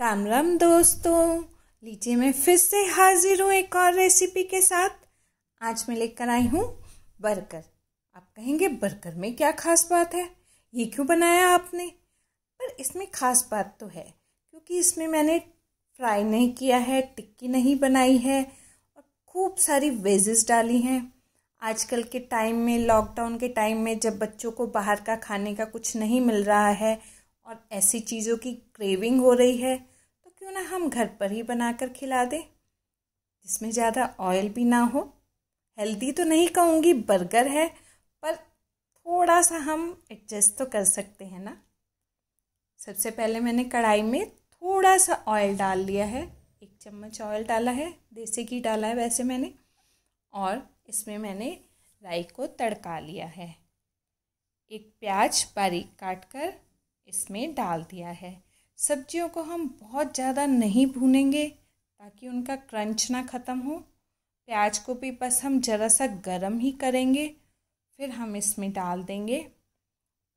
राम राम दोस्तों लीजिए मैं फिर से हाजिर हूँ एक और रेसिपी के साथ आज मैं लेकर आई हूँ बर्गर आप कहेंगे बर्गर में क्या खास बात है ये क्यों बनाया आपने पर इसमें खास बात तो है क्योंकि इसमें मैंने फ्राई नहीं किया है टिक्की नहीं बनाई है और खूब सारी वेजेस डाली हैं आजकल के टाइम में लॉकडाउन के टाइम में जब बच्चों को बाहर का खाने का कुछ नहीं मिल रहा है और ऐसी चीज़ों की क्रेविंग हो रही है ना हम घर पर ही बनाकर खिला दें जिसमें ज़्यादा ऑयल भी ना हो हेल्दी तो नहीं कहूँगी बर्गर है पर थोड़ा सा हम एडजस्ट तो कर सकते हैं ना सबसे पहले मैंने कढ़ाई में थोड़ा सा ऑयल डाल लिया है एक चम्मच ऑयल डाला है देसी घी डाला है वैसे मैंने और इसमें मैंने राई को तड़का लिया है एक प्याज बारीक काट कर इसमें डाल दिया है सब्जियों को हम बहुत ज़्यादा नहीं भूनेंगे ताकि उनका क्रंच ना ख़त्म हो प्याज को भी बस हम ज़रा सा गरम ही करेंगे फिर हम इसमें डाल देंगे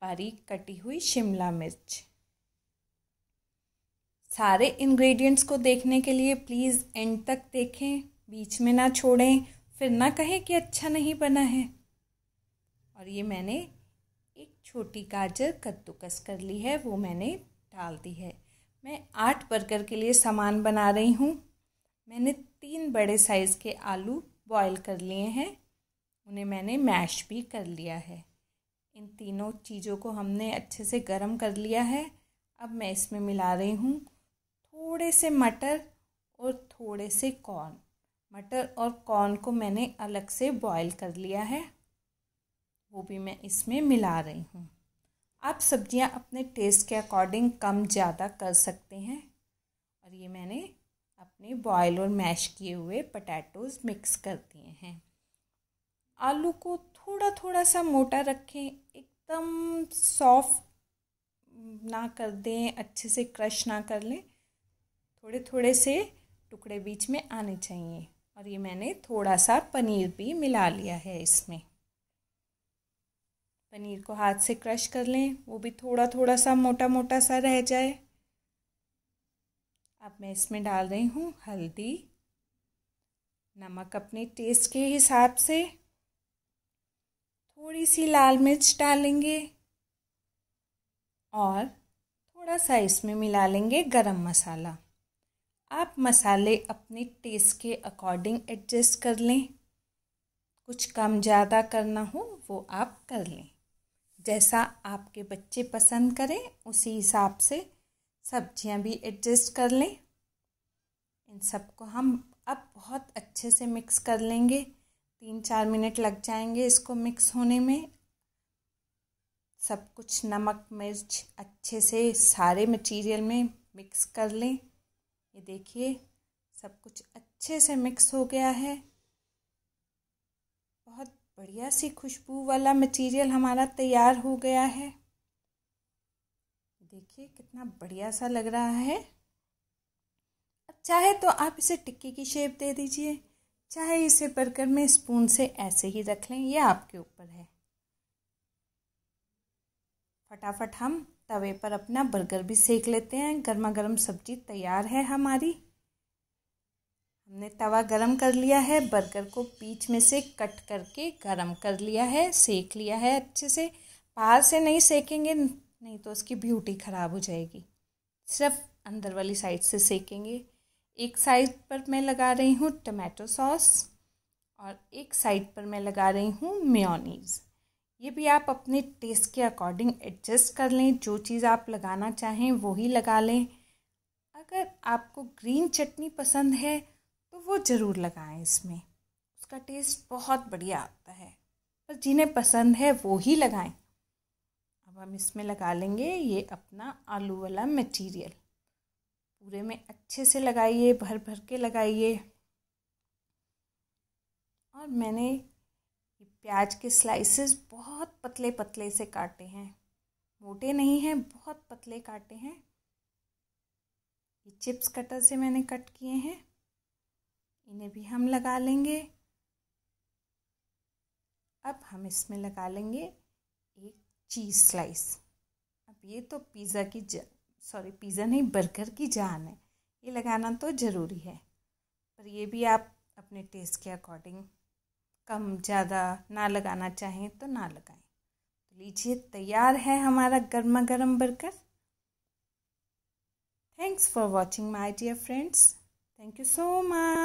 बारीक कटी हुई शिमला मिर्च सारे इंग्रेडिएंट्स को देखने के लिए प्लीज़ एंड तक देखें बीच में ना छोड़ें फिर ना कहें कि अच्छा नहीं बना है और ये मैंने एक छोटी गाजर कद्दूकस कर ली है वो मैंने डालती है मैं आठ बर्गर के लिए सामान बना रही हूँ मैंने तीन बड़े साइज़ के आलू बॉईल कर लिए हैं उन्हें मैंने मैश भी कर लिया है इन तीनों चीज़ों को हमने अच्छे से गर्म कर लिया है अब मैं इसमें मिला रही हूँ थोड़े से मटर और थोड़े से कॉर्न मटर और कॉर्न को मैंने अलग से बॉईल कर लिया है वो भी मैं इसमें मिला रही हूँ आप सब्जियां अपने टेस्ट के अकॉर्डिंग कम ज़्यादा कर सकते हैं और ये मैंने अपने बॉयल और मैश किए हुए पटैटोज़ मिक्स कर दिए हैं आलू को थोड़ा थोड़ा सा मोटा रखें एकदम सॉफ्ट ना कर दें अच्छे से क्रश ना कर लें थोड़े थोड़े से टुकड़े बीच में आने चाहिए और ये मैंने थोड़ा सा पनीर भी मिला लिया है इसमें पनीर को हाथ से क्रश कर लें वो भी थोड़ा थोड़ा सा मोटा मोटा सा रह जाए अब मैं इसमें डाल रही हूँ हल्दी नमक अपने टेस्ट के हिसाब से थोड़ी सी लाल मिर्च डालेंगे और थोड़ा सा इसमें मिला लेंगे गरम मसाला आप मसाले अपने टेस्ट के अकॉर्डिंग एडजस्ट कर लें कुछ कम ज़्यादा करना हो वो आप कर लें जैसा आपके बच्चे पसंद करें उसी हिसाब से सब्जियां भी एडजस्ट कर लें इन सबको हम अब बहुत अच्छे से मिक्स कर लेंगे तीन चार मिनट लग जाएंगे इसको मिक्स होने में सब कुछ नमक मिर्च अच्छे से सारे मटेरियल में मिक्स कर लें ये देखिए सब कुछ अच्छे से मिक्स हो गया है बढ़िया सी खुशबू वाला मटेरियल हमारा तैयार हो गया है देखिए कितना बढ़िया सा लग रहा है अब चाहे तो आप इसे टिक्की की शेप दे दीजिए चाहे इसे बर्गर में स्पून से ऐसे ही रख लें यह आपके ऊपर है फटाफट हम तवे पर अपना बर्गर भी सेक लेते हैं गर्मा गर्म सब्जी तैयार है हमारी हमने तवा गरम कर लिया है बर्गर को बीच में से कट करके गरम कर लिया है सेक लिया है अच्छे से बाहर से नहीं सेकेंगे नहीं तो उसकी ब्यूटी ख़राब हो जाएगी सिर्फ अंदर वाली साइड से सेकेंगे एक साइड पर मैं लगा रही हूँ टमाटो सॉस और एक साइड पर मैं लगा रही हूँ मेयोनीज़ ये भी आप अपने टेस्ट के अकॉर्डिंग एडजस्ट कर लें जो चीज़ आप लगाना चाहें वो ही लगा लें अगर आपको ग्रीन चटनी पसंद है वो ज़रूर लगाएं इसमें उसका टेस्ट बहुत बढ़िया आता है पर जिन्हें पसंद है वो ही लगाएं अब हम इसमें लगा लेंगे ये अपना आलू वाला मटेरियल पूरे में अच्छे से लगाइए भर भर के लगाइए और मैंने प्याज के स्लाइसेस बहुत पतले पतले से काटे हैं मोटे नहीं हैं बहुत पतले काटे हैं ये चिप्स कटर से मैंने कट किए हैं इन्हें भी हम लगा लेंगे अब हम इसमें लगा लेंगे एक चीज़ स्लाइस अब ये तो पिज़्ज़ा की सॉरी पिज़्ज़ा नहीं बर्गर की जान है ये लगाना तो ज़रूरी है पर ये भी आप अपने टेस्ट के अकॉर्डिंग कम ज़्यादा ना लगाना चाहें तो ना लगाएं तो लीजिए तैयार है हमारा गर्मा गर्म burger thanks for watching my dear friends thank you so much